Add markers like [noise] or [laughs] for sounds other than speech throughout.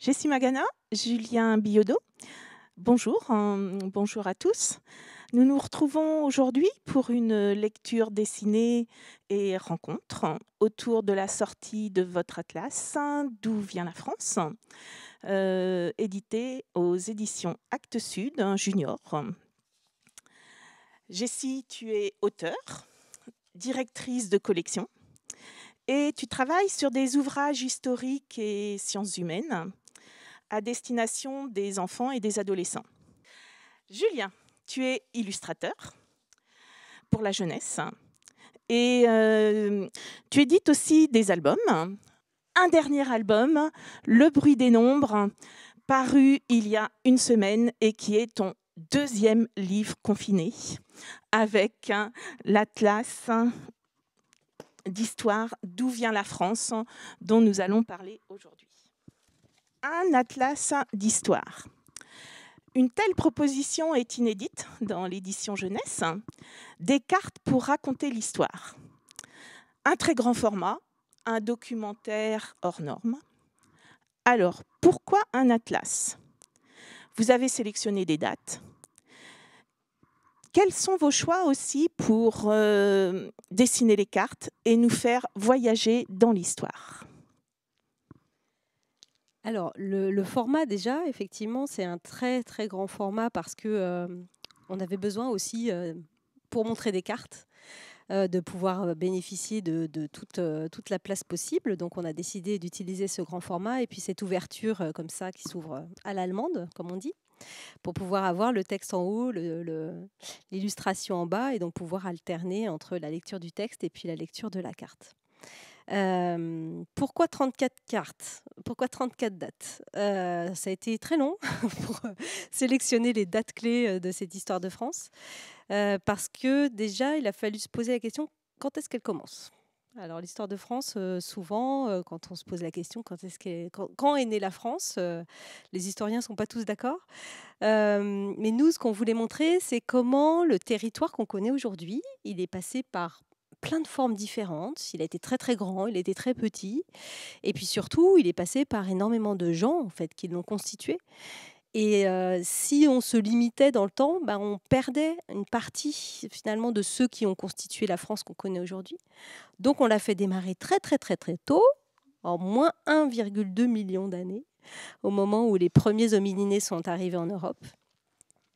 Jessie Magana, Julien Biodo. Bonjour, euh, bonjour à tous. Nous nous retrouvons aujourd'hui pour une lecture dessinée et rencontre autour de la sortie de votre atlas D'où vient la France euh, édité aux éditions Actes Sud hein, Junior. Jessie, tu es auteur, directrice de collection et tu travailles sur des ouvrages historiques et sciences humaines à destination des enfants et des adolescents. Julien, tu es illustrateur pour la jeunesse et euh, tu édites aussi des albums. Un dernier album, Le bruit des nombres, paru il y a une semaine et qui est ton deuxième livre confiné avec hein, l'Atlas d'histoire D'où vient la France dont nous allons parler aujourd'hui un atlas d'histoire. Une telle proposition est inédite dans l'édition jeunesse, des cartes pour raconter l'histoire. Un très grand format, un documentaire hors norme. Alors, pourquoi un atlas Vous avez sélectionné des dates. Quels sont vos choix aussi pour euh, dessiner les cartes et nous faire voyager dans l'histoire alors, le, format, déjà, effectivement, c'est un très, très grand format parce que euh, on avait besoin aussi, euh, pour montrer des cartes, euh, de pouvoir bénéficier de, toute, toute, la place possible. Donc, on a décidé d'utiliser ce grand format et puis cette ouverture comme ça qui s'ouvre à l'allemande, comme on dit, pour pouvoir avoir le texte en haut, l'illustration en bas et donc pouvoir alterner entre la lecture du texte et puis la lecture de la carte pourquoi 34 cartes Pourquoi 34 dates Ça a été très long [laughs] pour sélectionner les dates clés de cette histoire de France, parce que déjà, il a fallu se poser la question quand est-ce qu'elle commence alors l'histoire de France, souvent, quand on se pose la question quand est, ce quand, quand est née la France, les historiens ne sont pas tous d'accord. mais nous, ce qu'on voulait montrer, c'est comment le territoire qu'on connaît aujourd'hui, il est passé par plein de formes différentes. Il a été très très grand, il était très petit. Et puis surtout, il est passé par énormément de gens en fait qui l'ont constitué. Et euh, si on se limitait dans le temps, bah, on perdait une partie finalement de ceux qui ont constitué la France qu'on connaît aujourd'hui. Donc on l'a fait démarrer très très très très tôt, en moins 1,2 million d'années, au moment où les premiers homininés sont arrivés en Europe.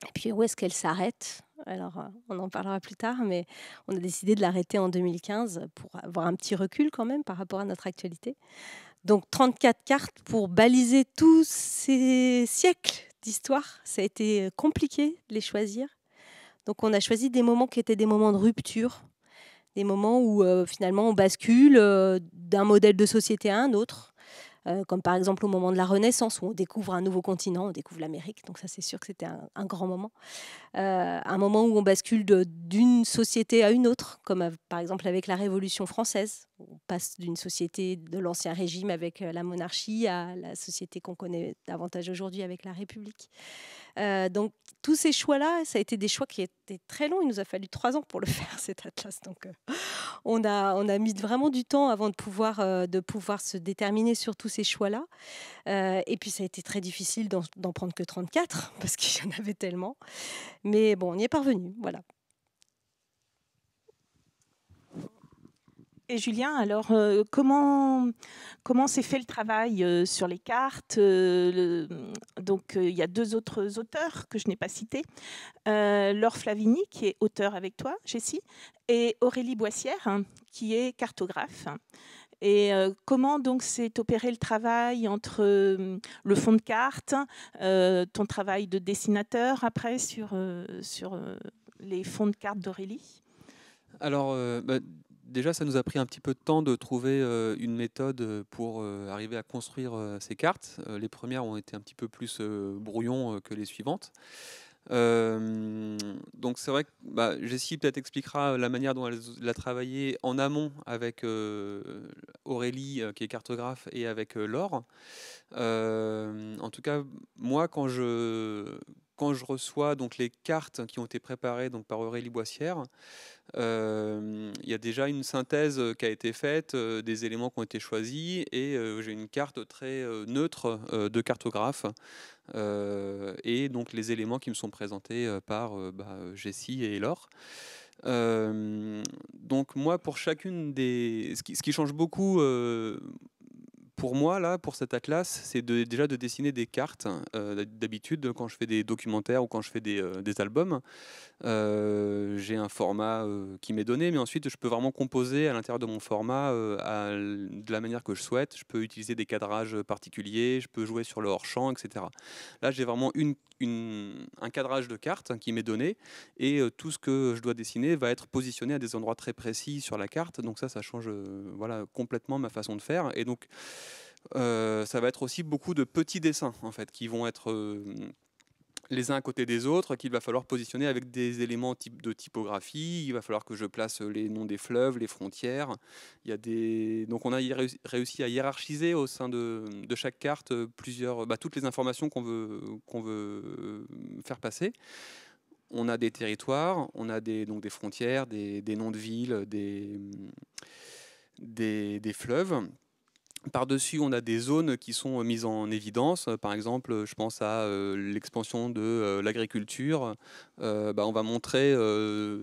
Et puis où est-ce qu'elle s'arrête alors, euh, on en parlera plus tard, mais on a décidé de l'arrêter en 2015 pour avoir un petit recul quand même par rapport à notre actualité. Donc, 34 cartes pour baliser tous ces siècles d'histoire. Ça a été euh, compliqué de les choisir. Donc, on a choisi des moments qui étaient des moments de rupture, des moments où euh, finalement on bascule d'un modèle de société à un autre euh, comme par exemple au moment de la Renaissance où on découvre un nouveau continent, on découvre l'Amérique, donc ça c'est sûr que c'était un, grand moment. Euh, un moment où on bascule d'une société à une autre, comme par exemple avec la Révolution française, on passe d'une société de l'Ancien Régime avec euh, la monarchie à la société qu'on connaît davantage aujourd'hui avec la République. donc tous ces choix-là, ça a été des choix qui étaient très long. Il nous a fallu trois ans pour le [laughs] faire, cet atlas. Donc, euh, on, a, on a mis vraiment du temps avant de pouvoir, euh, de pouvoir se déterminer sur tous ces choix-là. Euh, et puis, ça a été très difficile d'en prendre que 34 [laughs] parce qu'il y en avait tellement. Mais bon, on y est parvenu. Voilà. Julien, alors euh, comment comment s'est fait le travail euh, sur les cartes euh, Donc il y a deux autres auteurs que je n'ai pas cités, Laure Flavini qui est auteur avec toi, Jessie, et Aurélie Boissière hein, qui est cartographe. Et comment donc s'est opéré le travail entre le fond de carte, ton travail de dessinateur après sur sur les fonds de cartes d'Aurélie alors, bah, déjà, ça nous a pris un petit peu de temps de trouver euh, une méthode euh, pour euh, arriver à construire ces cartes. les premières ont été un petit peu plus brouillons que les suivantes. donc c'est vrai que bah, Jessie peut-être expliquera la manière dont elle a travaillé en amont avec Aurélie qui est cartographe et avec Laure. en tout cas, moi quand je quand je reçois donc les cartes qui ont été préparées donc par Aurélie Boissière, il y a déjà une synthèse euh, qui a été faite, euh, des éléments qui ont été choisis, et euh, j'ai une carte très neutre de cartographe, et donc les éléments qui me sont présentés par bah, Jessie et Laure. donc moi, pour chacune des... Ce qui, change beaucoup, pour moi, là, pour cet atlas, c'est déjà de dessiner des cartes. Euh, d'habitude, quand je fais des documentaires ou quand je fais des, euh, albums, euh, j'ai un format qui m'est donné, mais ensuite, je peux vraiment composer à l'intérieur de mon format de la manière que je souhaite. Je peux utiliser des cadrages particuliers, je peux jouer sur le hors-champ, etc. Là, j'ai vraiment une, un cadrage de cartes hein, qui m'est donné, et tout ce que je dois dessiner va être positionné à des endroits très précis sur la carte. Donc ça, ça change voilà, complètement ma façon de faire. Et donc, euh, ça va être aussi beaucoup de petits dessins en fait qui vont être euh, les uns à côté des autres, qu'il va falloir positionner avec des éléments type de typographie. Il va falloir que je place les noms des fleuves, les frontières. Il Donc on a réussi à hiérarchiser au sein de, chaque carte euh, plusieurs, bah, toutes les informations qu'on veut, veut faire passer on a des territoires, on a des, donc des frontières, des, noms de villes, des, des, fleuves. Par-dessus, on a des zones qui sont euh, mises en évidence. Euh, par exemple, je pense à euh, l'expansion de l'agriculture. Bah, on va montrer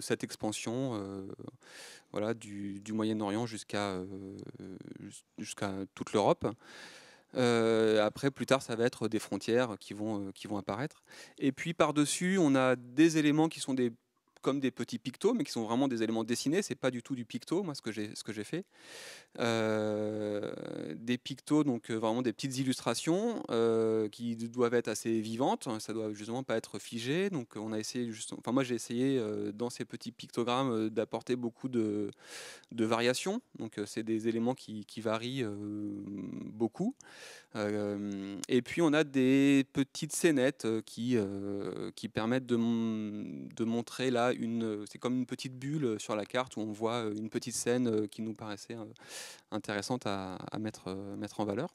cette expansion voilà, du, Moyen-Orient jusqu'à toute l'Europe. après, plus tard, ça va être des frontières qui vont apparaître. Et puis, par-dessus, on a des éléments qui sont des comme des petits pictos, mais qui sont vraiment des éléments dessinés. C'est pas du tout du picto, moi, ce que j'ai, ce que j'ai fait. Euh, des pictos, donc euh, vraiment des petites illustrations euh, qui doivent être assez vivantes. Ça doit justement pas être figé. Donc, on a essayé, justement enfin, moi, j'ai essayé dans ces petits pictogrammes d'apporter beaucoup de, de variations. Donc, c'est des éléments qui, varient beaucoup. et puis, on a des petites scénettes qui, qui permettent de, de montrer là une, euh, c'est comme une petite bulle euh, sur la carte où on voit euh, une petite scène qui nous paraissait intéressante à, mettre en valeur.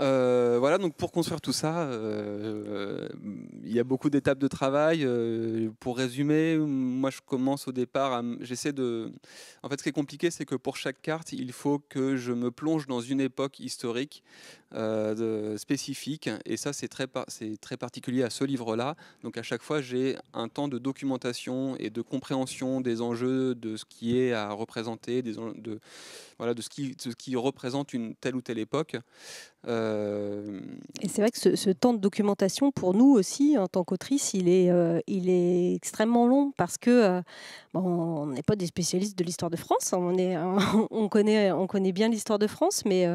Euh, voilà, donc pour construire tout ça, euh, euh, il y a beaucoup d'étapes de travail. pour résumer, moi je commence au départ, j'essaie de... En fait, ce qui est compliqué, c'est que pour chaque carte, il faut que je me plonge dans une époque historique spécifique. Et ça, c'est très, particulier à ce livre-là. Donc à chaque fois, j'ai un temps de documentation et de compréhension des enjeux de ce qui est à représenter, voilà, de ce qui représente une telle ou telle époque. Euh, Et c'est vrai que ce, temps de documentation, pour nous aussi, en tant qu'autrice, il, est, euh, il est extrêmement long parce que euh, on n'est pas des spécialistes de l'histoire de France. Hein, on, est, [laughs] on, connaît, on connaît bien l'histoire de France, mais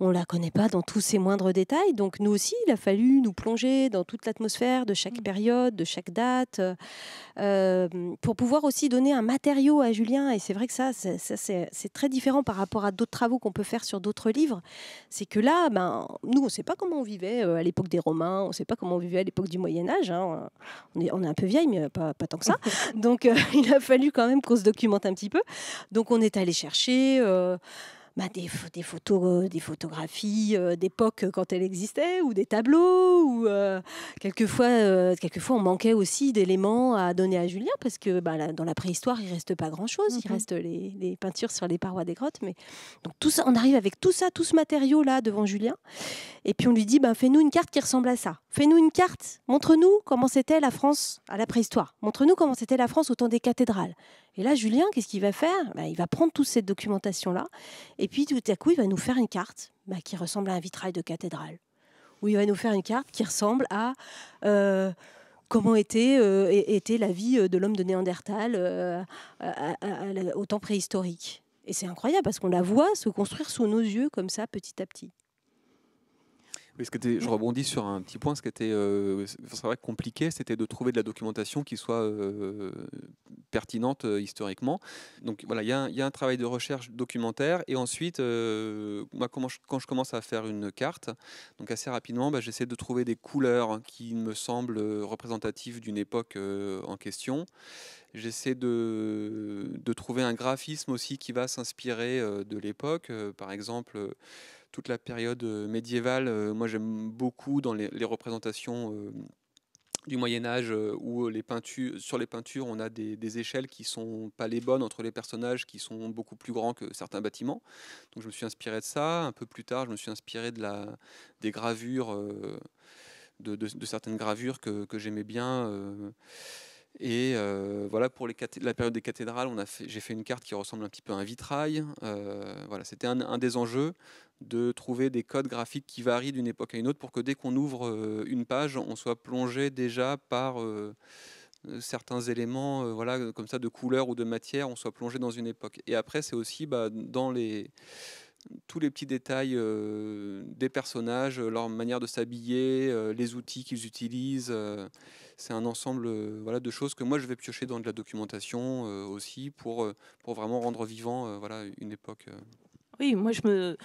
on la connaît pas dans tous ses moindres détails. Donc nous aussi, il a fallu nous plonger dans toute l'atmosphère de chaque mm. période, de chaque date, euh, pour pouvoir aussi donner un matériau à Julien. Et c'est vrai que ça, c'est très différent par rapport à d'autres travaux qu'on peut faire sur d'autres livres. C'est que là, ben, nous, on ne sait pas comment on vivait euh, à l'époque des Romains, on ne sait pas comment on vivait à l'époque du Moyen Âge. Hein. On, est, on, est, un peu vieille, mais pas, pas tant que ça. [laughs] Donc euh, [laughs] il a fallu quand même qu'on se documente un petit peu. Donc on est allé chercher. Bah, des, photos, euh, des photographies euh, d'époque euh, quand elles existaient ou des tableaux, ou quelquefois, quelquefois on manquait aussi d'éléments à donner à Julien, parce que bah, dans la préhistoire, il reste pas grand-chose, il mhm. reste les, peintures sur les parois des grottes. Mais... Donc tout ça, on arrive avec tout ça, tout ce matériau-là devant Julien, et puis on lui dit, bah, fais-nous une carte qui ressemble à ça, fais-nous une carte, montre-nous comment c'était la France à la préhistoire, montre-nous comment c'était la France au temps des cathédrales. Et là, Julien, qu'est-ce qu'il va faire bah, Il va prendre toute cette documentation-là, et puis tout à coup, il va nous faire une carte bah, qui ressemble à un vitrail de cathédrale, Ou il va nous faire une carte qui ressemble à euh, comment était, euh, était la vie euh, de l'homme de Néandertal au temps préhistorique. Et c'est incroyable parce qu'on la voit se construire sous nos yeux comme ça, petit à petit ce je mm. rebondis sur un petit point, ce qui était vrai, euh, compliqué, c'était de trouver de la documentation qui soit euh, pertinente euh, historiquement. Donc voilà, il y, a un travail de recherche documentaire. Et ensuite, moi, quand je, commence à faire une carte, donc assez rapidement, bah, j'essaie de trouver des couleurs qui me semblent représentatives d'une époque en question. J'essaie de, de, trouver un graphisme aussi qui va s'inspirer de l'époque. par exemple, toute la période euh, médiévale. Euh, moi, j'aime beaucoup dans les, représentations euh, du Moyen Âge où les peintures, sur les peintures, on a des, échelles qui sont pas les bonnes entre les personnages, qui sont beaucoup plus grands que certains bâtiments. Donc je me suis inspiré de ça. Un peu plus tard, je me suis inspiré de la, des gravures, de, certaines gravures que, que j'aimais bien. Et euh, voilà, pour la période des cathédrales, j'ai fait une carte qui ressemble un petit peu à un vitrail. Euh, voilà, c'était un, des enjeux de trouver des codes graphiques qui varient d'une époque à une autre pour que dès qu'on ouvre euh, une page, on soit plongé déjà par certains éléments, voilà, comme ça, de couleur ou de matière, on soit plongé dans une époque. Et après, c'est aussi bah, dans les tous les petits détails euh, des personnages, euh, leur manière de s'habiller, euh, les outils qu'ils utilisent. c'est un ensemble voilà, de choses que moi je vais piocher dans de la documentation aussi pour, pour vraiment rendre vivant voilà, une époque oui, moi je me...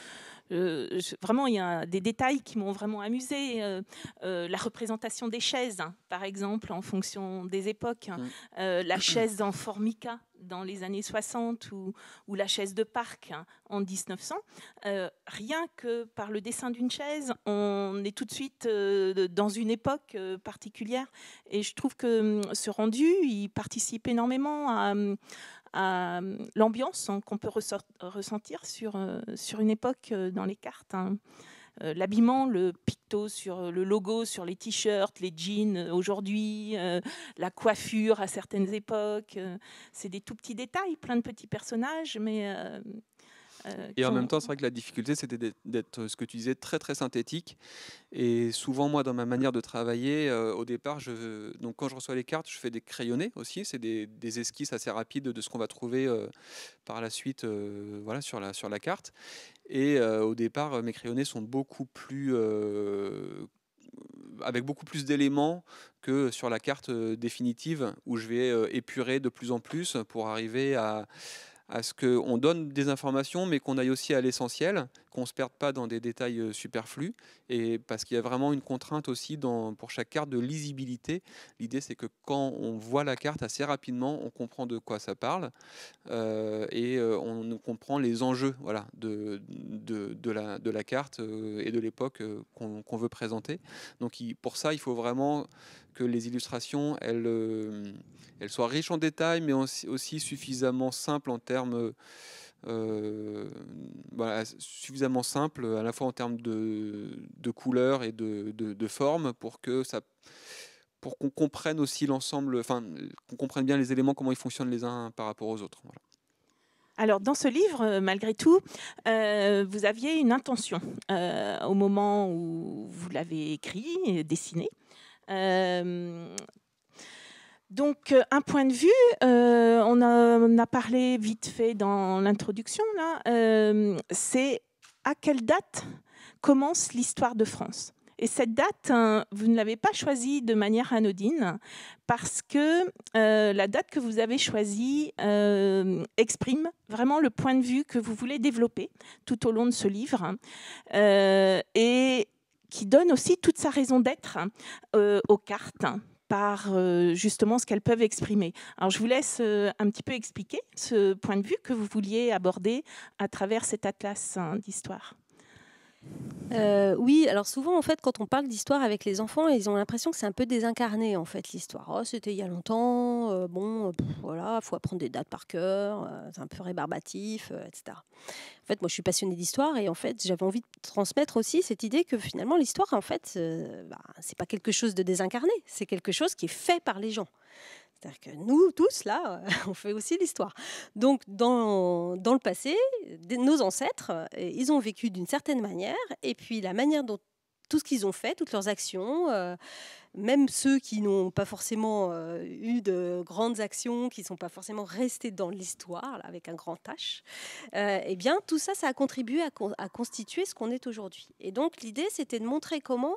Euh, vraiment, il y a des détails qui m'ont vraiment amusé. Euh, euh, la représentation des chaises, hein, par exemple, en fonction des époques. Hein. Mm. la chaise en formica dans les années 60 ou, ou la chaise de parc hein, en 1900. rien que par le dessin d'une chaise, on est tout de suite dans une époque particulière. Et je trouve que hum, ce rendu, il participe énormément à, hum, euh, l'ambiance hein, qu'on peut ressentir sur, euh, sur une époque euh, dans les cartes. Hein. L'habillement, le picto sur le logo, sur les t-shirts, les jeans aujourd'hui, la coiffure à certaines époques, c'est des tout petits détails, plein de petits personnages, mais et en même temps, c'est vrai que la difficulté, c'était d'être, ce que tu disais, très très synthétique. Et souvent, moi, dans ma manière de travailler, euh, au départ, je, donc quand je reçois les cartes, je fais des crayonnés aussi. C'est des, esquisses assez rapides de ce qu'on va trouver euh, par la suite, euh, voilà, sur la sur la carte. Et au départ, mes crayonnés sont beaucoup plus avec beaucoup plus d'éléments que sur la carte définitive où je vais épurer de plus en plus pour arriver à, à ce qu'on donne des informations, mais qu'on aille aussi à l'essentiel, qu'on ne se perde pas dans des détails euh, superflus, et parce qu'il y a vraiment une contrainte aussi dans, pour chaque carte de lisibilité. L'idée, c'est que quand on voit la carte assez rapidement, on comprend de quoi ça parle, euh, et euh, on comprend les enjeux voilà, de, de, la, carte et de l'époque qu'on veut présenter. Donc pour ça, il faut vraiment que les illustrations, euh, elles, soient riches en détails, mais aussi, suffisamment simples en termes... Euh, suffisamment simple, à la fois en termes de, de couleurs et de, de, formes, pour que ça pour qu'on comprenne aussi l'ensemble, enfin qu'on comprenne bien les éléments, comment ils fonctionnent les uns par rapport aux autres. Alors, dans ce livre, euh, malgré tout, vous aviez une intention au moment où vous l'avez écrit, dessiné. Euh, donc, euh, un point de vue, euh, on, a, parlé vite fait dans l'introduction, c'est à quelle date commence l'histoire de France et cette date, hein, vous ne l'avez pas choisie de manière anodine, parce que la date que vous avez choisie exprime vraiment le point de vue que vous voulez développer tout au long de ce livre. Hein. et qui donne aussi toute sa raison d'être hein, euh, aux cartes hein, par euh, justement ce qu'elles peuvent exprimer. Alors je vous laisse euh, un petit peu expliquer ce point de vue que vous vouliez aborder à travers cet atlas hein, d'histoire. oui, alors souvent en fait quand on parle d'histoire avec les enfants, ils ont l'impression que c'est un peu désincarné en fait l'histoire. Oh, c'était il y a longtemps, bon, voilà, voilà, faut apprendre des dates par cœur, c'est un peu rébarbatif, etc. En fait, moi, je suis passionnée d'histoire et en fait, j'avais envie de transmettre aussi cette idée que finalement, l'histoire, en fait, euh, bah, c'est pas quelque chose de désincarné, c'est quelque chose qui est fait par les gens. C'est-à-dire que nous tous, là, [laughs] on fait aussi l'histoire. Donc, dans, dans, le passé, nos ancêtres, euh, ils ont vécu d'une certaine manière, et puis la manière dont tout ce qu'ils ont fait, toutes leurs actions, euh, même ceux qui n'ont pas forcément euh, eu de grandes actions, qui ne sont pas forcément restés dans l'histoire, avec un grand H, euh, eh bien, tout ça, ça a contribué à, constituer ce qu'on est aujourd'hui. Et donc, l'idée, c'était de montrer comment,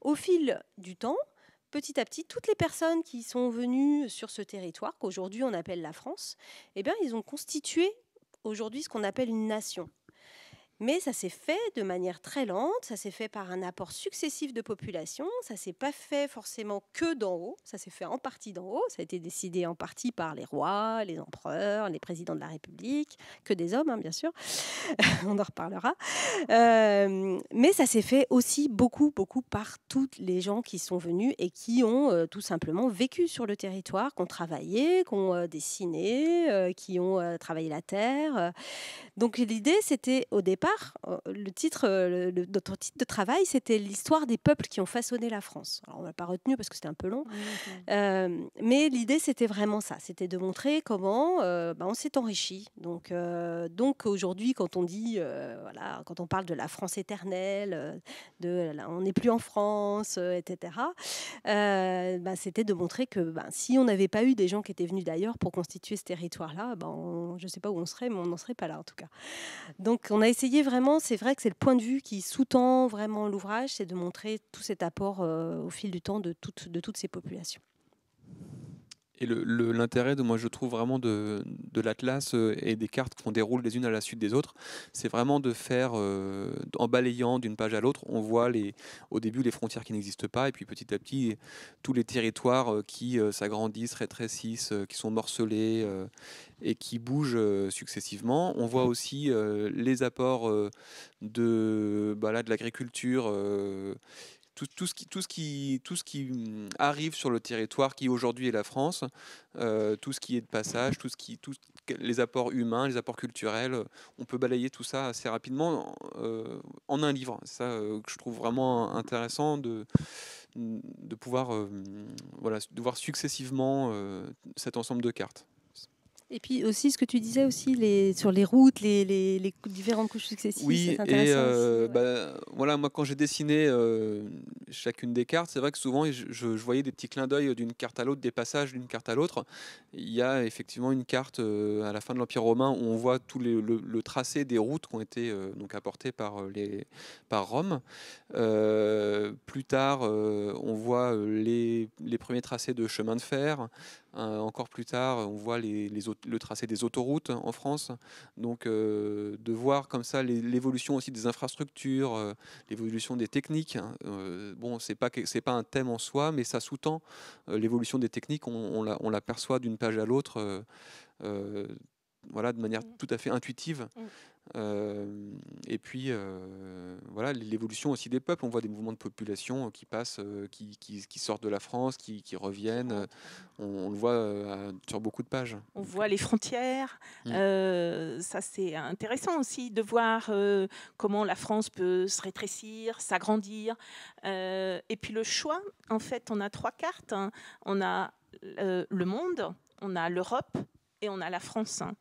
au fil du temps, petit à petit, toutes les personnes qui sont venues sur ce territoire, qu'aujourd'hui on appelle la France, eh bien, ils ont constitué aujourd'hui ce qu'on appelle une nation. Mais ça s'est fait de manière très lente, ça s'est fait par un apport successif de population, ça s'est pas fait forcément que d'en haut, ça s'est fait en partie d'en haut, ça a été décidé en partie par les rois, les empereurs, les présidents de la République, que des hommes hein, bien sûr, [laughs] on en reparlera. Euh, mais ça s'est fait aussi beaucoup, beaucoup par toutes les gens qui sont venus et qui ont euh, tout simplement vécu sur le territoire, qui ont travaillé, qui ont euh, dessiné, qui ont travaillé la terre. Donc l'idée c'était au départ euh, le titre, euh, le, notre titre de travail, c'était l'histoire des peuples qui ont façonné la France. Alors, on l'a pas retenu parce que c'était un peu long, euh, mais l'idée, c'était vraiment ça. C'était de montrer comment bah, on s'est enrichi. Donc, donc aujourd'hui, quand on dit, voilà, quand on parle de la France éternelle, de on n'est plus en France, etc., bah, c'était de montrer que bah, si on n'avait pas eu des gens qui étaient venus d'ailleurs pour constituer ce territoire-là, je ne sais pas où on serait, mais on n'en serait pas là en tout cas. Donc, on a essayé vraiment, c'est vrai que c'est le point de vue qui sous-tend vraiment l'ouvrage, c'est de montrer tout cet apport euh, au fil du temps de toutes ces populations. Et l'intérêt, de moi, je trouve vraiment de, l'Atlas euh, et des cartes qu'on déroule les unes à la suite des autres, c'est vraiment de faire, euh, en balayant d'une page à l'autre, on voit les, au début les frontières qui n'existent pas, et puis petit à petit, tous les territoires euh, qui s'agrandissent, rétrécissent, qui sont morcelés et qui bougent successivement. On voit aussi les apports de, bah de l'agriculture tout, ce qui, tout, ce qui, tout ce qui mm, arrive sur le territoire qui aujourd'hui est la France, euh, tout ce qui est de passage, tout ce qui, tout, les apports humains, les apports culturels, euh, on peut balayer tout ça assez rapidement en euh, un livre. C'est ça que je trouve vraiment intéressant de, de pouvoir, voilà, de voir successivement cet ensemble de cartes. Et puis aussi, ce que tu disais aussi les, sur les routes, les, différentes couches successives. Oui, et euh, bah, voilà, moi quand j'ai dessiné euh, chacune des cartes, c'est vrai que souvent je, voyais des petits clins d'œil d'une carte à l'autre, des passages d'une carte à l'autre. Il y a effectivement une carte euh, à la fin de l'Empire romain où on voit tout le, tracé des routes qui ont été donc apportées par, les, par Rome. plus tard, on voit les, premiers tracés de chemin de fer. Euh, encore plus tard, on voit les, le tracé des autoroutes en France. Donc, euh, de voir comme ça l'évolution aussi des infrastructures, euh, l'évolution des techniques. Hein, bon, c'est pas c'est pas un thème en soi, mais ça sous-tend l'évolution des techniques. On, l'aperçoit la, d'une page à l'autre. voilà, de manière mmh. tout à fait intuitive. Mmh. Euh, et puis, euh, voilà, l'évolution aussi des peuples. On voit des mouvements de population euh, qui passent, qui, sortent de la France, qui, reviennent. On, le voit sur beaucoup de pages. On voit les frontières. Mm. ça, c'est intéressant aussi de voir comment la France peut se rétrécir, s'agrandir. et puis le choix, en fait, on a trois cartes. Hein. On a le monde, on a l'Europe et on a la France. Hein.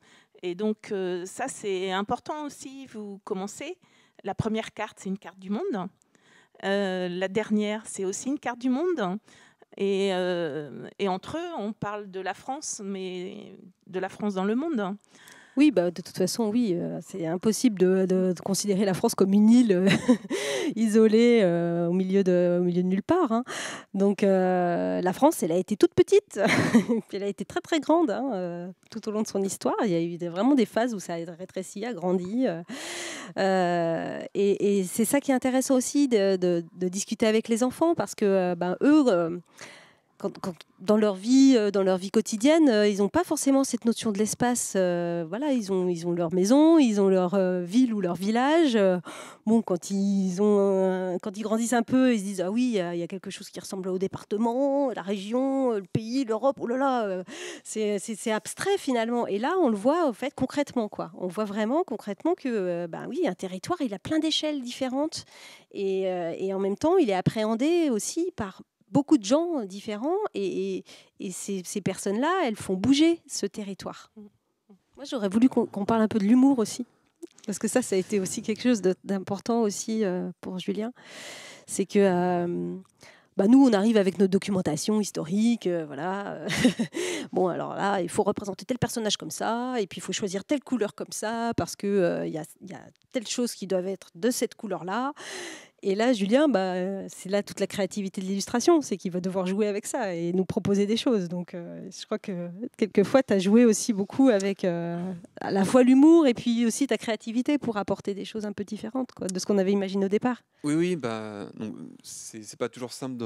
Et donc euh, ça, c'est important aussi. Vous commencez. La première carte, c'est une carte du monde. Euh, la dernière, c'est aussi une carte du monde. Euh, et, entre eux, on parle de la France, mais de la France dans le monde. Oui, bah, de toute façon, oui, euh, c'est impossible de, de, considérer la France comme une île euh, [laughs] isolée euh, au, milieu de, au milieu de nulle part. Hein. Donc la France, elle a été toute petite, [laughs] elle a été très très grande hein, tout au long de son histoire. Il y a eu vraiment des phases où ça a rétréci, a grandi. et, et c'est ça qui est intéressant aussi de, de, discuter avec les enfants parce que ben, eux dans leur vie, euh, dans leur vie quotidienne, euh, ils n'ont pas forcément cette notion de l'espace. Euh, voilà, ils ont, ils ont leur maison, ils ont leur ville ou leur village. bon, quand ils ont, quand ils grandissent un peu, ils se disent ah oui, il y, a quelque chose qui ressemble au département, la région, le pays, l'Europe. Oh là là, c'est abstrait finalement. Et là, on le voit en fait concrètement quoi. On voit vraiment concrètement que ben oui, un territoire, il a plein d'échelles différentes et, et en même temps, il est appréhendé aussi par beaucoup de gens différents et, ces, personnes-là, elles font bouger ce territoire. Mm. Moi, j'aurais voulu qu'on parle un peu de l'humour aussi, parce que ça, ça a été aussi quelque chose d'important aussi euh, pour Julien. C'est que euh, bah, nous, on arrive avec nos documentations historiques, euh, voilà. [laughs] bon, alors là, il faut représenter tel personnage comme ça, et puis il faut choisir telle couleur comme ça, parce que il y y, a telle chose qui doit être de cette couleur-là. Et là, Julien, bah, euh, c'est là toute la créativité de l'illustration, c'est qu'il va devoir jouer avec ça et nous proposer des choses. Donc, euh, je crois que quelquefois, tu as joué aussi beaucoup avec euh, à la fois l'humour et puis aussi ta créativité pour apporter des choses un peu différentes de ce qu'on avait imaginé au départ. Oui, oui, bah, c'est pas toujours simple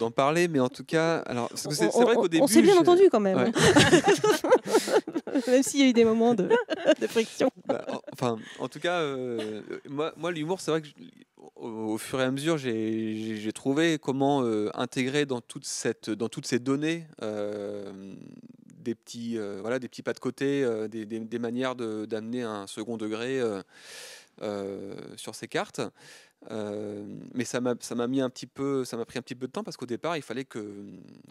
d'en parler, mais en tout cas, alors, c'est vrai qu'au début. On s'est bien entendu quand même. Hein. [laughs] même s'il y a eu des moments de, [laughs] friction. Bah, enfin, en tout cas, moi, moi l'humour, c'est vrai que au, fur et à mesure, j'ai trouvé comment euh, intégrer dans, toutes ces données euh, des, petits, euh, voilà, des petits pas de côté, des, manières d'amener un second degré sur ces cartes. Euh, mais ça m'a mis un petit peu, ça m'a pris un petit peu de temps parce qu'au départ, il fallait que,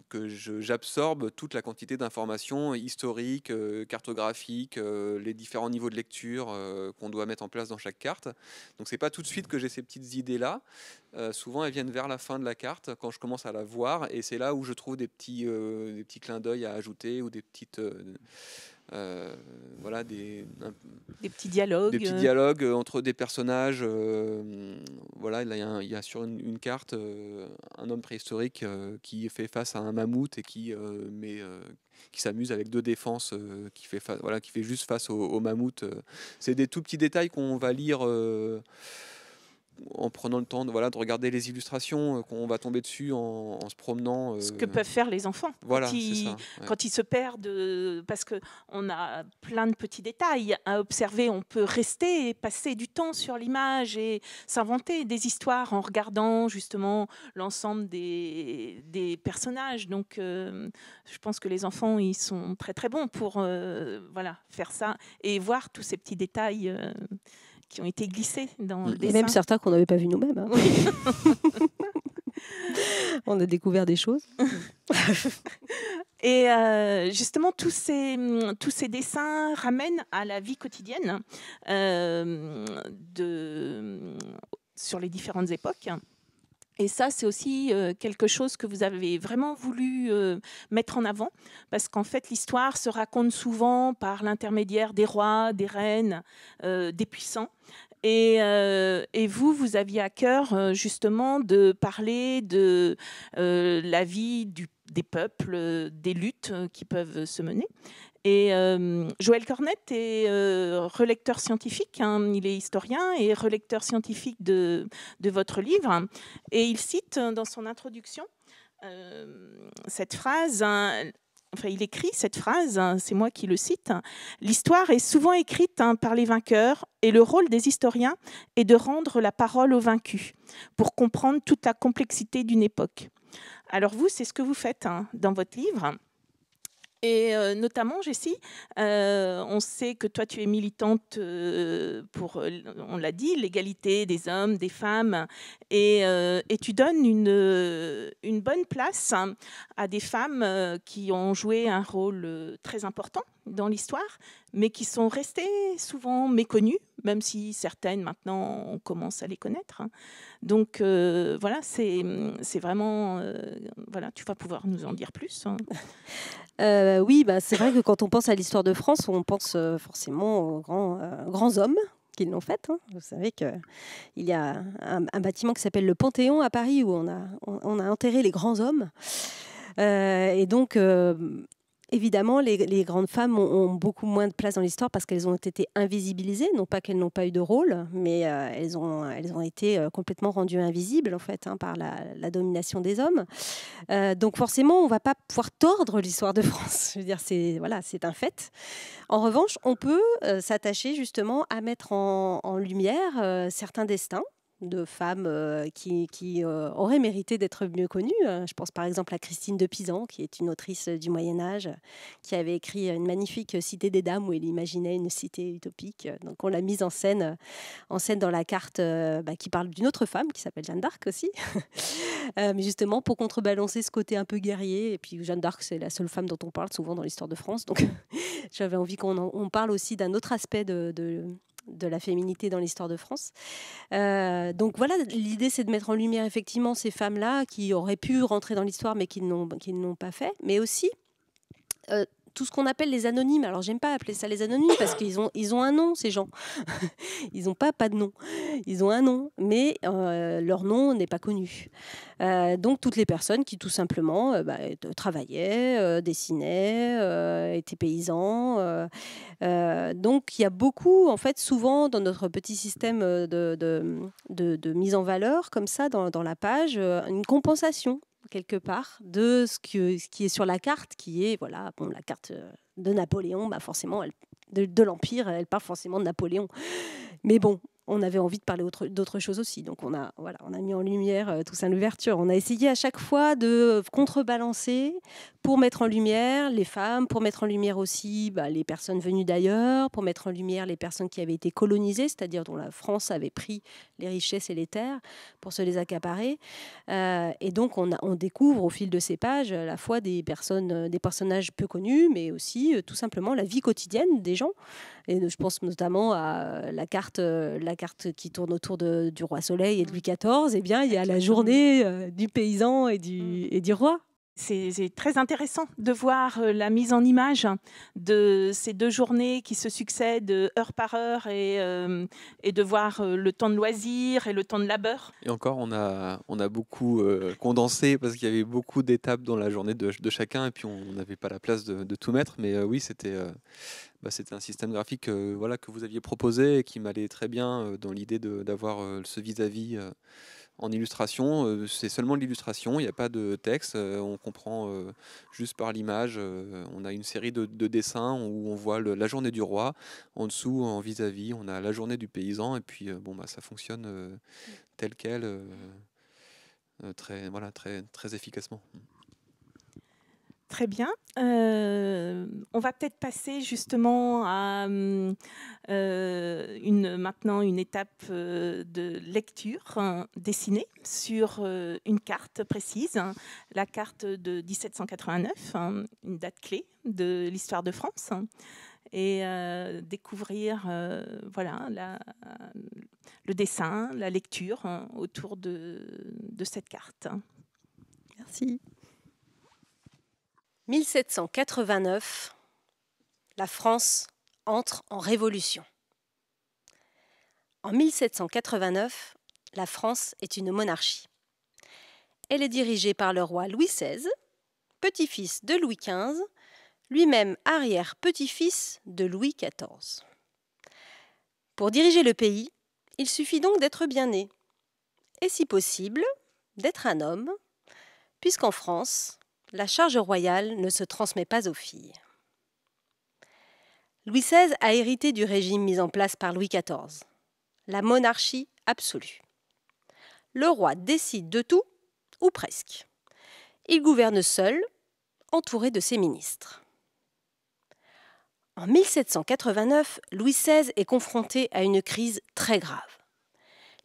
que j'absorbe toute la quantité d'informations historiques, euh, cartographiques, euh, les différents niveaux de lecture qu'on doit mettre en place dans chaque carte. Donc c'est pas tout de suite que j'ai ces petites idées là. souvent, elles viennent vers la fin de la carte quand je commence à la voir, et c'est là où je trouve des petits, des petits clins d'œil à ajouter ou des petites euh, voilà des, petits dialogues des euh. dialogues euh, entre des personnages voilà il y, a sur une, carte un homme préhistorique qui fait face à un mammouth et qui qui s'amuse avec deux défenses qui fait voilà qui fait juste face au, au mammouth c'est des tout petits détails qu'on va lire en prenant le temps de, voilà, de regarder les illustrations euh, qu'on va tomber dessus en, se promenant. Euh, Ce que peuvent faire les enfants quand, ils, se perdent, euh, parce qu'on a plein de petits détails à observer. On peut rester et passer du temps sur l'image et s'inventer des histoires en regardant justement l'ensemble des, personnages. Donc je pense que les enfants, ils sont très très bons pour voilà, faire ça et voir tous ces petits détails qui ont été glissés dans le Et même certains qu'on n'avait pas vus nous-mêmes. Hein. [laughs] On a découvert des choses. [laughs] Et euh, justement, tous ces, hum, tous ces dessins ramènent à la vie quotidienne euh, de, hum, sur les différentes époques. Et ça, c'est aussi quelque chose que vous avez vraiment voulu mettre en avant, parce qu'en fait, l'histoire se raconte souvent par l'intermédiaire des rois, des reines, des puissants. Et, vous, vous aviez à cœur justement de parler de la vie des peuples, des luttes qui peuvent se mener. Et euh, Joël Cornette est euh, relecteur scientifique, hein, il est historien et relecteur scientifique de, votre livre. Et il cite euh, dans son introduction cette phrase, hein, enfin il écrit cette phrase, hein, c'est moi qui le cite, l'histoire est souvent écrite par les vainqueurs et le rôle des historiens est de rendre la parole aux vaincus pour comprendre toute la complexité d'une époque. Alors vous, c'est ce que vous faites dans votre livre. Et euh, notamment, Jessie, euh, on sait que toi, tu es militante euh, pour, on l'a dit, l'égalité des hommes, des femmes, et, tu donnes une, bonne place hein, à des femmes qui ont joué un rôle très important dans l'histoire, mais qui sont restées souvent méconnues, même si certaines maintenant, on commence à les connaître. Hein. Donc euh, voilà, c'est vraiment... Euh, voilà, tu vas pouvoir nous en dire plus. Hein. [laughs] Euh, oui, bah, c'est vrai que quand on pense à l'histoire de France, on pense forcément aux grands, grands hommes qu'ils l'ont faite. Hein. Vous savez qu'il y a un, bâtiment qui s'appelle le Panthéon à Paris où on a, on, a enterré les grands hommes. et donc, évidemment, les, grandes femmes ont, beaucoup moins de place dans l'histoire parce qu'elles ont été invisibilisées, non pas qu'elles n'ont pas eu de rôle, mais euh, elles, ont, elles ont été euh, complètement rendues invisibles en fait hein, par la, domination des hommes. Euh, donc forcément, on ne va pas pouvoir tordre l'histoire de France. Je dire, c'est voilà, c'est un fait. En revanche, on peut s'attacher justement à mettre en lumière certains destins de femmes euh, qui, qui euh, auraient mérité d'être mieux connues. Hein. Je pense par exemple à Christine de Pisan, qui est une autrice du Moyen Âge, qui avait écrit une magnifique Cité des Dames où elle imaginait une cité utopique. Donc on l'a mise en scène, en scène dans la carte euh, bah, qui parle d'une autre femme qui s'appelle Jeanne d'Arc aussi, [laughs] mais justement pour contrebalancer ce côté un peu guerrier. Et puis Jeanne d'Arc, c'est la seule femme dont on parle souvent dans l'histoire de France. Donc [laughs] j'avais envie qu'on parle aussi d'un autre aspect de de la féminité dans l'histoire de France. Euh, donc voilà, l'idée c'est de mettre en lumière effectivement ces femmes-là qui auraient pu rentrer dans l'histoire mais qui ne l'ont pas fait, mais aussi euh, tout ce qu'on appelle les anonymes. Alors, j'aime pas appeler ça les anonymes parce qu'ils ont, ils ont un nom, ces gens. [laughs] ils n'ont pas pas de nom. Ils ont un nom, mais euh, leur nom n'est pas connu. Euh, donc, toutes les personnes qui, tout simplement, euh, bah, travaillaient, dessinaient, étaient paysans. donc, il y a beaucoup, en fait, souvent, dans notre petit système de, de, mise en valeur, comme ça, dans, dans la page, une compensation quelque part de ce, que, ce qui est sur la carte, qui est voilà, mm. la carte euh, de Napoléon, bah forcément, elle, de, de l'Empire, elle parle forcément de Napoléon. Mais bon, on avait envie de parler d'autres choses aussi. Donc on a, voilà, on a mis en lumière euh, tout ça, l'ouverture. On a essayé à chaque fois de contrebalancer pour mettre en lumière les femmes, pour mettre en lumière aussi bah, les personnes venues d'ailleurs, pour mettre en lumière les personnes qui avaient été colonisées, c'est-à-dire dont la France avait pris les richesses et les terres pour se les accaparer. Euh, et donc on, on découvre au fil de ces pages à la fois des personnes, euh, des personnages peu connus, mais aussi tout simplement la vie quotidienne des gens. Et je pense notamment à euh, la carte, euh, la carte qui tourne autour du roi Soleil et de mmh. Louis XIV. Eh bien, il y a la journée euh, du paysan et du, mmh. et du roi. C'est très intéressant de voir la mise en image de ces deux journées qui se succèdent heure par heure et, et de voir le temps de loisir et le temps de labeur. Et encore, on a, on a beaucoup condensé parce qu'il y avait beaucoup d'étapes dans la journée de, chacun et puis on n'avait pas la place de, tout mettre. Mais oui, c'était bah, c'était un système graphique euh, voilà, que vous aviez proposé et qui m'allait très bien euh, dans l'idée d'avoir euh, ce vis-à-vis en illustration. c'est seulement l'illustration, il n'y a pas de texte, on comprend juste par l'image. on a une série de, dessins où on voit la journée du roi, en dessous, en vis-à-vis, on a la journée du paysan, et puis bon, bah, ça fonctionne mm. tel quel. très, très, très efficacement. Mm. Très bien. Euh, on va peut-être passer justement à euh, euh, une, maintenant une étape de lecture hein, dessinée sur une carte précise, hein, la carte de 1789, hein, une date clé de l'histoire de France, et découvrir voilà, la, le dessin, la lecture autour de cette carte. Merci. 1789, la France entre en révolution. En 1789, la France est une monarchie. Elle est dirigée par le roi Louis XVI, petit-fils de Louis XV, lui-même arrière-petit-fils de Louis XIV. Pour diriger le pays, il suffit donc d'être bien né, et si possible, d'être un homme, puisqu'en France, la charge royale ne se transmet pas aux filles. Louis XVI a hérité du régime mis en place par Louis XIV, la monarchie absolue. Le roi décide de tout, ou presque. Il gouverne seul, entouré de ses ministres. En 1789, Louis XVI est confronté à une crise très grave.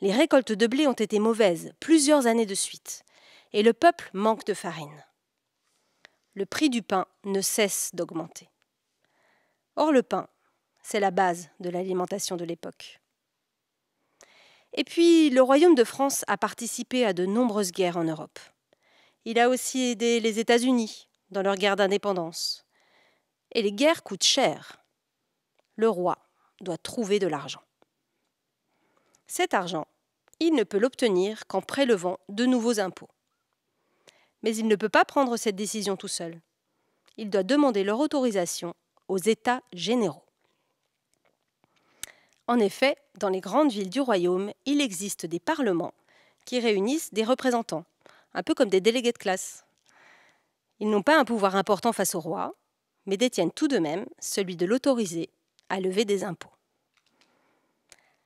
Les récoltes de blé ont été mauvaises plusieurs années de suite, et le peuple manque de farine le prix du pain ne cesse d'augmenter. Or le pain, c'est la base de l'alimentation de l'époque. Et puis, le Royaume de France a participé à de nombreuses guerres en Europe. Il a aussi aidé les États-Unis dans leur guerre d'indépendance. Et les guerres coûtent cher. Le roi doit trouver de l'argent. Cet argent, il ne peut l'obtenir qu'en prélevant de nouveaux impôts mais il ne peut pas prendre cette décision tout seul. Il doit demander leur autorisation aux États généraux. En effet, dans les grandes villes du royaume, il existe des parlements qui réunissent des représentants, un peu comme des délégués de classe. Ils n'ont pas un pouvoir important face au roi, mais détiennent tout de même celui de l'autoriser à lever des impôts.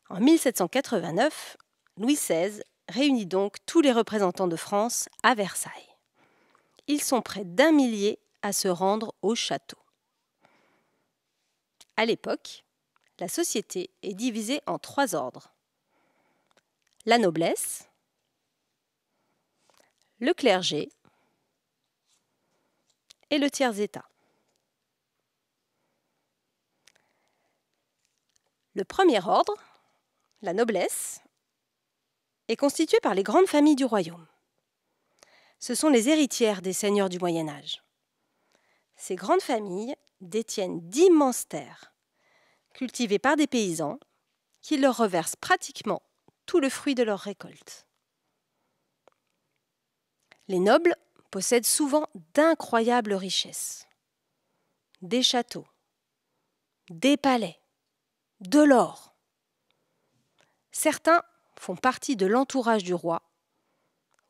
En 1789, Louis XVI réunit donc tous les représentants de France à Versailles ils sont près d'un millier à se rendre au château. À l'époque, la société est divisée en trois ordres. La noblesse, le clergé et le tiers-état. Le premier ordre, la noblesse, est constitué par les grandes familles du royaume ce sont les héritières des seigneurs du Moyen Âge. Ces grandes familles détiennent d'immenses terres, cultivées par des paysans, qui leur reversent pratiquement tout le fruit de leur récolte. Les nobles possèdent souvent d'incroyables richesses. Des châteaux, des palais, de l'or. Certains font partie de l'entourage du roi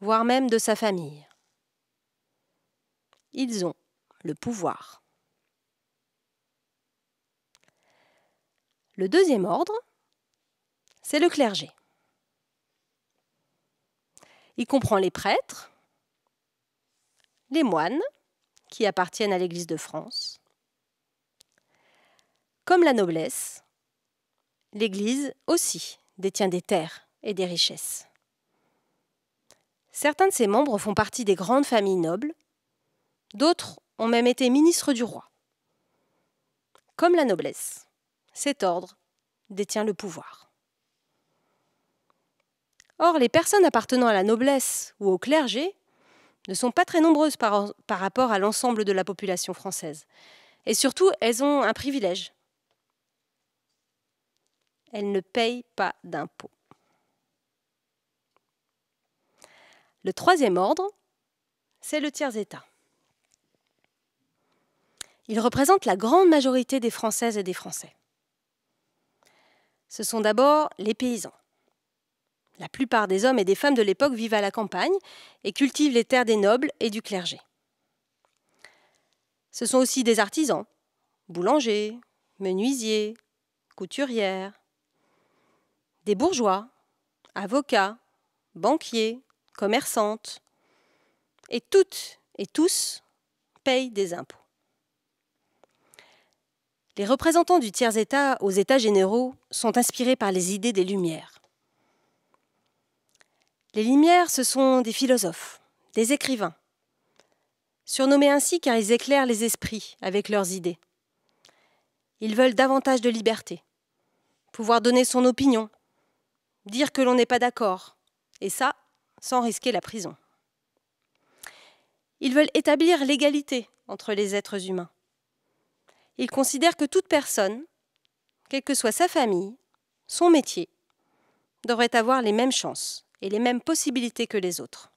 voire même de sa famille. Ils ont le pouvoir. Le deuxième ordre, c'est le clergé. Il comprend les prêtres, les moines, qui appartiennent à l'Église de France, comme la noblesse, l'Église aussi détient des terres et des richesses. Certains de ses membres font partie des grandes familles nobles, d'autres ont même été ministres du roi. Comme la noblesse, cet ordre détient le pouvoir. Or, les personnes appartenant à la noblesse ou au clergé ne sont pas très nombreuses par, par rapport à l'ensemble de la population française. Et surtout, elles ont un privilège. Elles ne payent pas d'impôts. Le troisième ordre, c'est le tiers-État. Il représente la grande majorité des Françaises et des Français. Ce sont d'abord les paysans. La plupart des hommes et des femmes de l'époque vivent à la campagne et cultivent les terres des nobles et du clergé. Ce sont aussi des artisans, boulangers, menuisiers, couturières, des bourgeois, avocats, banquiers, commerçantes, et toutes et tous payent des impôts. Les représentants du tiers-État aux États généraux sont inspirés par les idées des Lumières. Les Lumières, ce sont des philosophes, des écrivains, surnommés ainsi car ils éclairent les esprits avec leurs idées. Ils veulent davantage de liberté, pouvoir donner son opinion, dire que l'on n'est pas d'accord, et ça, sans risquer la prison. Ils veulent établir l'égalité entre les êtres humains. Ils considèrent que toute personne, quelle que soit sa famille, son métier, devrait avoir les mêmes chances et les mêmes possibilités que les autres.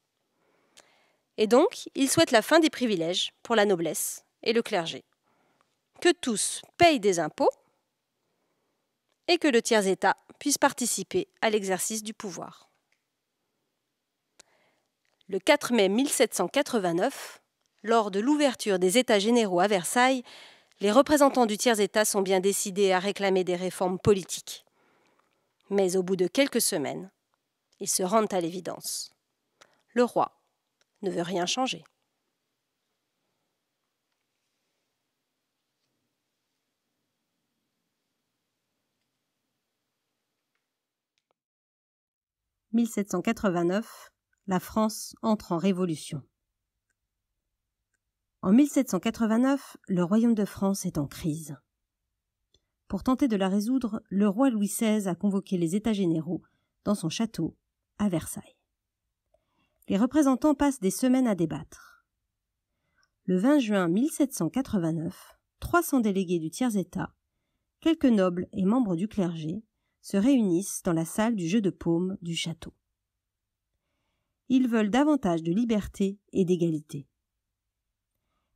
Et donc, ils souhaitent la fin des privilèges pour la noblesse et le clergé. Que tous payent des impôts et que le tiers-État puisse participer à l'exercice du pouvoir. Le 4 mai 1789, lors de l'ouverture des États généraux à Versailles, les représentants du tiers-État sont bien décidés à réclamer des réformes politiques. Mais au bout de quelques semaines, ils se rendent à l'évidence. Le roi ne veut rien changer. « 1789, la France entre en révolution. En 1789, le royaume de France est en crise. Pour tenter de la résoudre, le roi Louis XVI a convoqué les États généraux dans son château à Versailles. Les représentants passent des semaines à débattre. Le 20 juin 1789, 300 délégués du tiers-État, quelques nobles et membres du clergé se réunissent dans la salle du jeu de paume du château ils veulent davantage de liberté et d'égalité.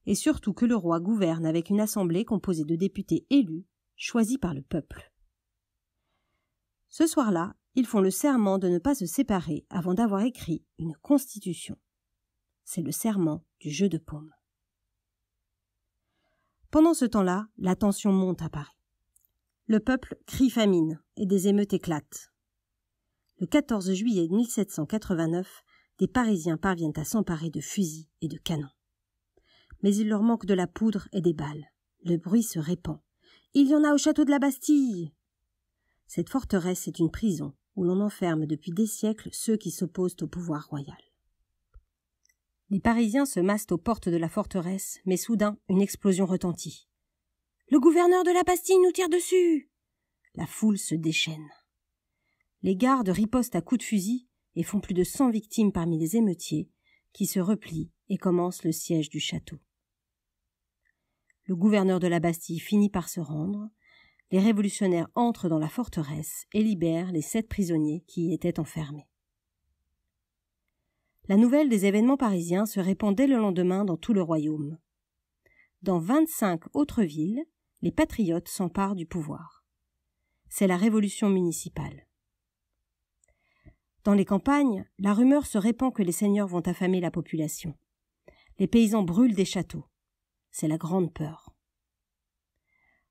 Et surtout que le roi gouverne avec une assemblée composée de députés élus, choisis par le peuple. Ce soir-là, ils font le serment de ne pas se séparer avant d'avoir écrit une constitution. C'est le serment du jeu de paume. Pendant ce temps-là, la tension monte à Paris. Le peuple crie famine et des émeutes éclatent. Le 14 juillet 1789, des Parisiens parviennent à s'emparer de fusils et de canons. Mais il leur manque de la poudre et des balles. Le bruit se répand. Il y en a au château de la Bastille. Cette forteresse est une prison où l'on enferme depuis des siècles ceux qui s'opposent au pouvoir royal. Les Parisiens se massent aux portes de la forteresse, mais soudain une explosion retentit. Le gouverneur de la Bastille nous tire dessus. La foule se déchaîne. Les gardes ripostent à coups de fusil, et font plus de 100 victimes parmi les émeutiers, qui se replient et commencent le siège du château. Le gouverneur de la Bastille finit par se rendre, les révolutionnaires entrent dans la forteresse et libèrent les sept prisonniers qui y étaient enfermés. La nouvelle des événements parisiens se répandait le lendemain dans tout le royaume. Dans vingt-cinq autres villes, les patriotes s'emparent du pouvoir. C'est la révolution municipale. Dans les campagnes, la rumeur se répand que les seigneurs vont affamer la population. Les paysans brûlent des châteaux. C'est la grande peur.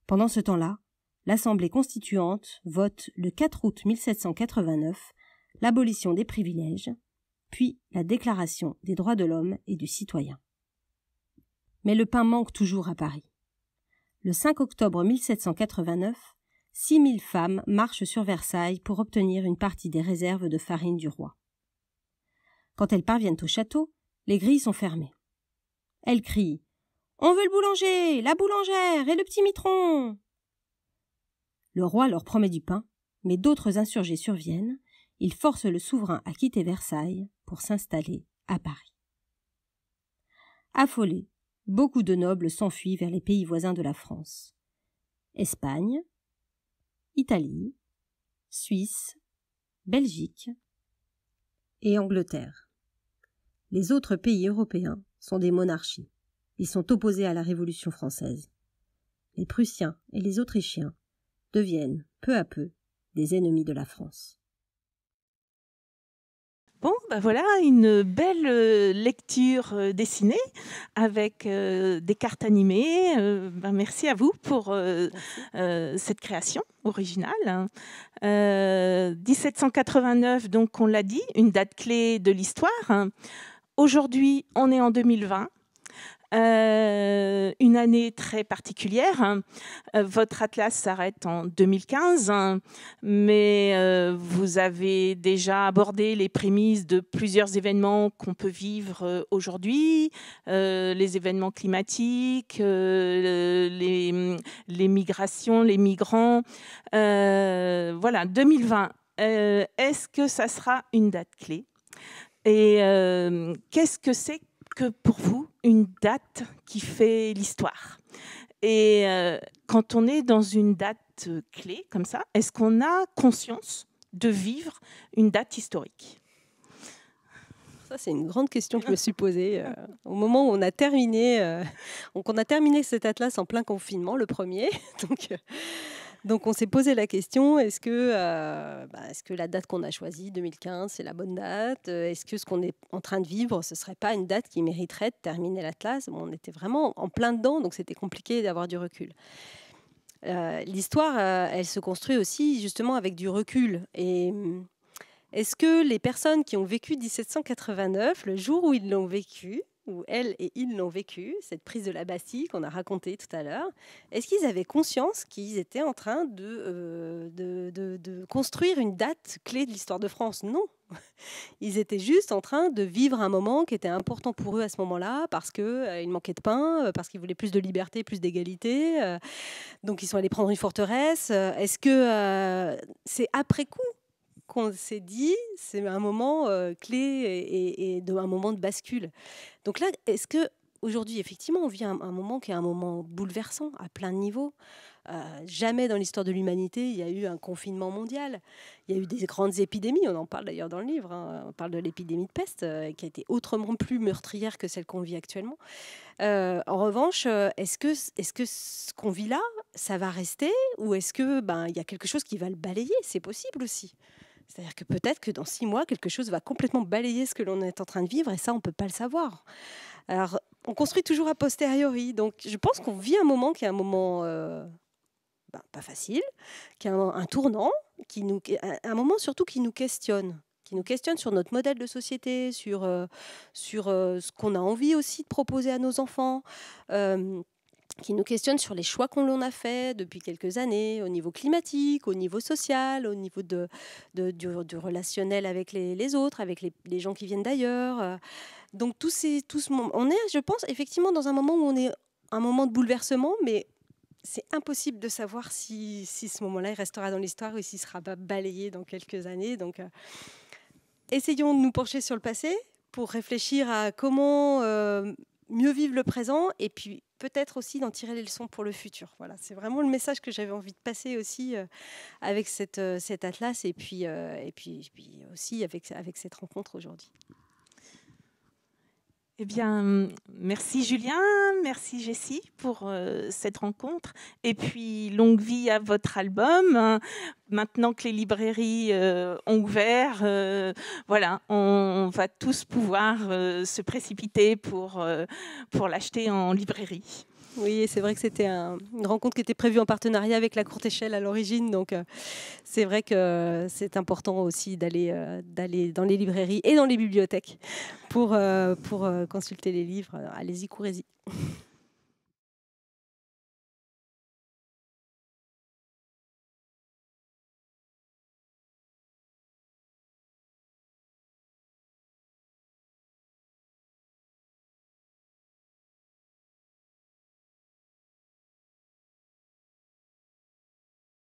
Pendant ce temps-là, l'Assemblée constituante vote le 4 août 1789 l'abolition des privilèges, puis la déclaration des droits de l'homme et du citoyen. Mais le pain manque toujours à Paris. Le 5 octobre 1789, mille femmes marchent sur Versailles pour obtenir une partie des réserves de farine du roi. Quand elles parviennent au château, les grilles sont fermées. Elles crient On veut le boulanger, la boulangère et le petit mitron Le roi leur promet du pain, mais d'autres insurgés surviennent. Ils forcent le souverain à quitter Versailles pour s'installer à Paris. Affolés, beaucoup de nobles s'enfuient vers les pays voisins de la France. Espagne, Italie, Suisse, Belgique et Angleterre. Les autres pays européens sont des monarchies. Ils sont opposés à la Révolution française. Les Prussiens et les Autrichiens deviennent, peu à peu, des ennemis de la France. Bon, ben voilà, une belle euh, lecture euh, dessinée avec euh, des cartes animées. Bah merci à vous pour cette création originale. 1789, donc on l'a dit, une date clé de l'histoire. Aujourd'hui, on est en 2020. Euh, une année très particulière. Hein. Euh, votre atlas s'arrête en 2015, hein. mais euh, vous avez déjà abordé les prémices de plusieurs événements qu'on peut vivre aujourd'hui, les événements climatiques, les, les, migrations, les migrants. voilà, 2020. Est-ce que ça sera une date clé et qu'est-ce que c'est que pour vous une date qui fait l'histoire. Et euh, quand on est dans une date clé comme ça, est-ce qu'on a conscience de vivre une date historique ça, c'est une grande question que je [laughs] me suis posée euh, au moment où on a terminé. Euh, on a terminé cet atlas en plein confinement, le premier. [laughs] Donc, donc on s'est posé la question, est-ce que, euh, bah, ce que la date qu'on a choisie, 2015, c'est la bonne date euh, Est-ce que ce qu'on est en train de vivre, ce serait pas une date qui mériterait de terminer l'Atlas On était vraiment en plein dedans, donc c'était compliqué d'avoir du recul. Euh, l'histoire, elle se construit aussi justement avec du recul. Et hum, est-ce que les personnes qui ont vécu 1789, le jour où ils l'ont vécu, où elles et ils l'ont vécu, cette prise de la Bastille qu'on a racontée tout à l'heure, est-ce qu'ils avaient conscience qu'ils étaient en train de, euh, de, construire une date clé de l'histoire de France Non, [laughs] ils étaient juste en train de vivre un moment qui était important pour eux à ce moment-là parce qu'ils euh, manquaient de pain, euh, parce qu'ils voulaient plus de liberté, plus d'égalité. donc ils sont allés prendre une forteresse. Est-ce que c'est après coup qu'on s'est dit, c'est un moment euh, clé et, un moment de bascule. Donc là, est-ce que aujourd'hui, effectivement, on vit un, moment qui est un moment bouleversant à plein de niveaux. Euh, jamais dans l'histoire de l'humanité, il y a eu un confinement mondial. Il y a eu des grandes épidémies, on en parle d'ailleurs dans le livre, hein. on parle de l'épidémie de peste, euh, qui a été autrement plus meurtrière que celle qu'on vit actuellement. en revanche, est-ce que, ce qu'on vit là, ça va rester Ou est-ce que ben, il y a quelque chose qui va le balayer C'est possible aussi. C'est-à-dire que peut-être que dans six mois, quelque chose va complètement balayer ce que l'on est en train de vivre, et ça, on ne peut pas le savoir. Alors, on construit toujours a posteriori, donc je pense qu'on vit un moment qui est un moment euh, ben, pas facile, qui est un, tournant, qui nous, un moment surtout qui nous questionne qui nous questionne sur notre modèle de société, sur, euh, sur euh, ce qu'on a envie aussi de proposer à nos enfants qui nous questionne sur les choix qu'on a faits depuis quelques années au niveau climatique, au niveau social, au niveau de, du, relationnel avec les, autres, avec les, gens qui viennent d'ailleurs. Euh. Donc tout, ce on est, je pense, effectivement dans un moment où on est un moment de bouleversement, mais c'est impossible de savoir si, ce moment-là restera dans l'histoire ou s'il sera balayé dans quelques années. Donc euh, essayons de nous pencher sur le passé pour réfléchir à comment... Euh, mieux vivre le présent et puis peut-être aussi d'en tirer les leçons pour le futur. Voilà, c'est vraiment le message que j'avais envie de passer aussi euh, avec euh, cet atlas et puis, euh, aussi avec cette rencontre aujourd'hui. Eh bien, merci Julien, merci Jessie pour euh, cette rencontre. Et puis, longue vie à votre album. Maintenant que les librairies euh, ont ouvert, euh, voilà, on, va tous pouvoir se précipiter pour l'acheter en librairie. Oui, c'est vrai que c'était une rencontre qui était prévue en partenariat avec la courte échelle à l'origine. Donc, euh, c'est vrai que c'est important aussi euh, d'aller dans les librairies et dans les bibliothèques pour euh, consulter les livres. Allez-y, courez-y.